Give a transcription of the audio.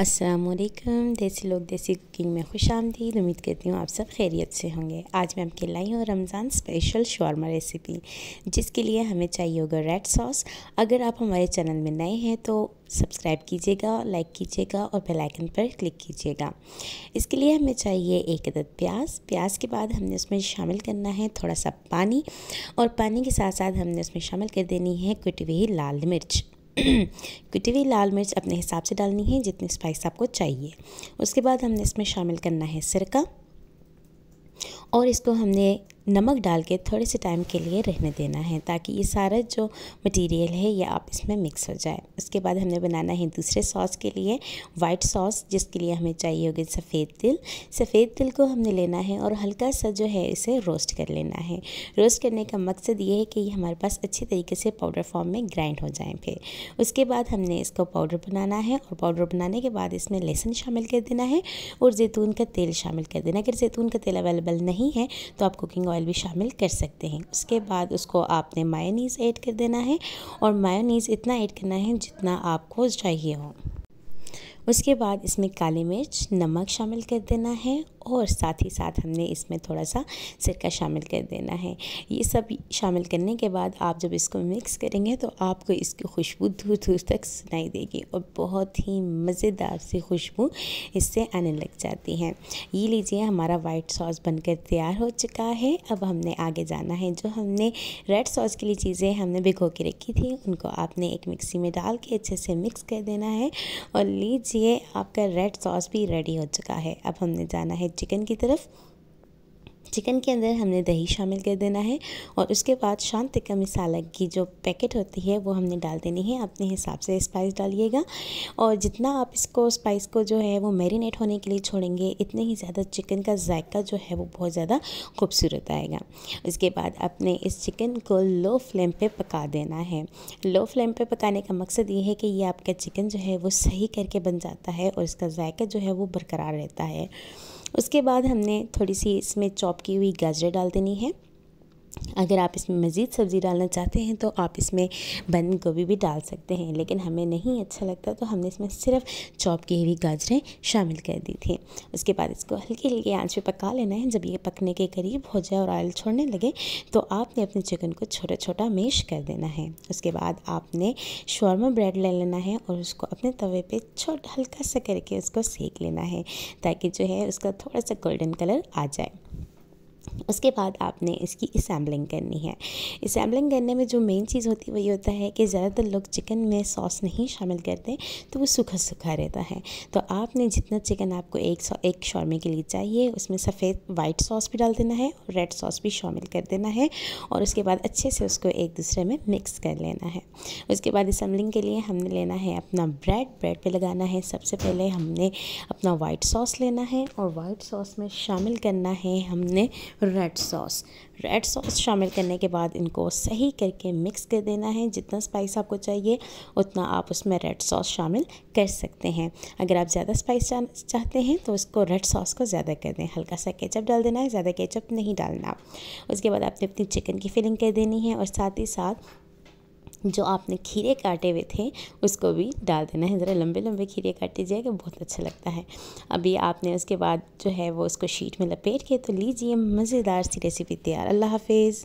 असलकम देसी लोग देसी कुकिंग में खुश आमदीद उम्मीद करती हूँ आप सब खैरियत से होंगे आज मैं आपके लाई हूँ रमज़ान स्पेशल शॉर्मा रेसिपी जिसके लिए हमें चाहिए होगा रेड सॉस अगर आप हमारे चैनल में नए हैं तो सब्सक्राइब कीजिएगा लाइक कीजिएगा और बेल आइकन पर क्लिक कीजिएगा इसके लिए हमें चाहिए एक अदद प्याज प्याज के बाद हमने उसमें शामिल करना है थोड़ा सा पानी और पानी के साथ साथ हमने उसमें शामिल कर देनी है कुटी हुई लाल मिर्च कुटी हुई लाल मिर्च अपने हिसाब से डालनी है जितनी स्पाइस आपको चाहिए उसके बाद हमने इसमें शामिल करना है सिरका और इसको हमने नमक डाल के थोड़े से टाइम के लिए रहने देना है ताकि ये सारा जो मटेरियल है ये आप इसमें मिक्स हो जाए उसके बाद हमने बनाना है दूसरे सॉस के लिए वाइट सॉस जिसके लिए हमें चाहिए होगी सफ़ेद तिल सफ़ेद तिल को हमने लेना है और हल्का सा जो है इसे रोस्ट कर लेना है रोस्ट करने का मकसद ये है कि ये हमारे पास अच्छे तरीके से पाउडर फॉर्म में ग्राइंड हो जाए फिर उसके बाद हमने इसको पाउडर बनाना है और पाउडर बनाने के बाद इसमें लहसुन शामिल कर देना है और जैतून का तेल शामिल कर देना अगर जैतून का तेल अवेलेबल नहीं है तो आप कुकिंग ऑयल ऑयल भी शामिल कर सकते हैं उसके बाद उसको आपने मायोनीज़ ऐड कर देना है और मायोनीज़ इतना ऐड करना है जितना आपको चाहिए हो उसके बाद इसमें काली मिर्च नमक शामिल कर देना है और साथ ही साथ हमने इसमें थोड़ा सा सिरका शामिल कर देना है ये सब शामिल करने के बाद आप जब इसको मिक्स करेंगे तो आपको इसकी खुशबू दूर दूर तक सुनाई देगी और बहुत ही मज़ेदार सी खुशबू इससे आने लग जाती है ये लीजिए हमारा वाइट सॉस बनकर तैयार हो चुका है अब हमने आगे जाना है जो हमने रेड सॉस के लिए चीज़ें हमने भिगो के रखी थी उनको आपने एक मिक्सी में डाल के अच्छे से मिक्स कर देना है और लीजिए देखिए आपका रेड सॉस भी रेडी हो चुका है अब हमने जाना है चिकन की तरफ चिकन के अंदर हमने दही शामिल कर देना है और उसके बाद शांत तिक्का मिसाला की जो पैकेट होती है वो हमने डाल देनी है अपने हिसाब से स्पाइस डालिएगा और जितना आप इसको स्पाइस को जो है वो मैरिनेट होने के लिए छोड़ेंगे इतने ही ज़्यादा चिकन का जायका जो है वो बहुत ज़्यादा खूबसूरत आएगा उसके बाद आपने इस चिकन को लो फ्लेम पर पका देना है लो फ्लेम पर पकाने का मकसद ये है कि ये आपका चिकन जो है वो सही करके बन जाता है और इसका जायका जो है वो बरकरार रहता है उसके बाद हमने थोड़ी सी इसमें चॉप की हुई गाजरें डाल देनी है अगर आप इसमें मज़ीद सब्ज़ी डालना चाहते हैं तो आप इसमें बंद गोभी भी डाल सकते हैं लेकिन हमें नहीं अच्छा लगता तो हमने इसमें सिर्फ चॉप की हुई गाजरें शामिल कर दी थी उसके बाद इसको हल्की हल्की आँच पर पका लेना है जब ये पकने के करीब हो जाए और ऑयल छोड़ने लगे तो आपने अपने चिकन को छोटा छोटा मेश कर देना है उसके बाद आपने शॉर्मा ब्रेड ले लेना है और उसको अपने तवे पे छोटा हल्का सा करके उसको सेक लेना है ताकि जो है उसका थोड़ा सा गोल्डन कलर आ जाए उसके बाद आपने इसकी असम्बलिंग करनी है असम्बलिंग करने में जो मेन चीज़ होती है वही होता है कि ज़्यादातर लोग चिकन में सॉस नहीं शामिल करते तो वो सूखा सूखा रहता है तो आपने जितना चिकन आपको एक सौ एक शॉर्मे के लिए चाहिए उसमें सफ़ेद वाइट सॉस भी डाल देना है और रेड सॉस भी शामिल कर देना है और उसके बाद अच्छे से उसको एक दूसरे में मिक्स कर लेना है उसके बाद असम्बलिंग के लिए हमने लेना है अपना ब्रेड ब्रेड पर लगाना है सबसे पहले हमने अपना वाइट सॉस लेना है और वाइट सॉस में शामिल करना है हमने रेड सॉस रेड सॉस शामिल करने के बाद इनको सही करके मिक्स कर देना है जितना स्पाइस आपको चाहिए उतना आप उसमें रेड सॉस शामिल कर सकते हैं अगर आप ज़्यादा स्पाइस चाहते हैं तो उसको रेड सॉस को ज़्यादा कर दें हल्का सा केचप डाल देना है ज़्यादा केचप नहीं डालना उसके बाद आपने अपनी चिकन की फिलिंग कर देनी है और साथ ही साथ जो आपने खीरे काटे हुए थे उसको भी डाल देना है ज़रा लंबे लंबे खीरे काट जाएगा बहुत अच्छा लगता है अभी आपने उसके बाद जो है वो उसको शीट में लपेट के तो लीजिए मज़ेदार सी रेसिपी तैयार अल्लाह हाफिज़